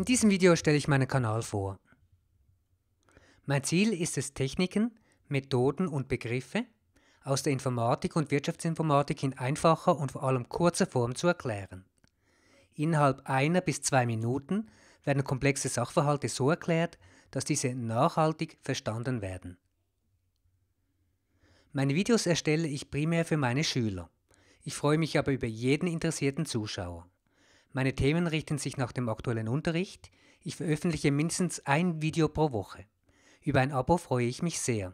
In diesem Video stelle ich meinen Kanal vor. Mein Ziel ist es, Techniken, Methoden und Begriffe aus der Informatik und Wirtschaftsinformatik in einfacher und vor allem kurzer Form zu erklären. Innerhalb einer bis zwei Minuten werden komplexe Sachverhalte so erklärt, dass diese nachhaltig verstanden werden. Meine Videos erstelle ich primär für meine Schüler. Ich freue mich aber über jeden interessierten Zuschauer. Meine Themen richten sich nach dem aktuellen Unterricht. Ich veröffentliche mindestens ein Video pro Woche. Über ein Abo freue ich mich sehr.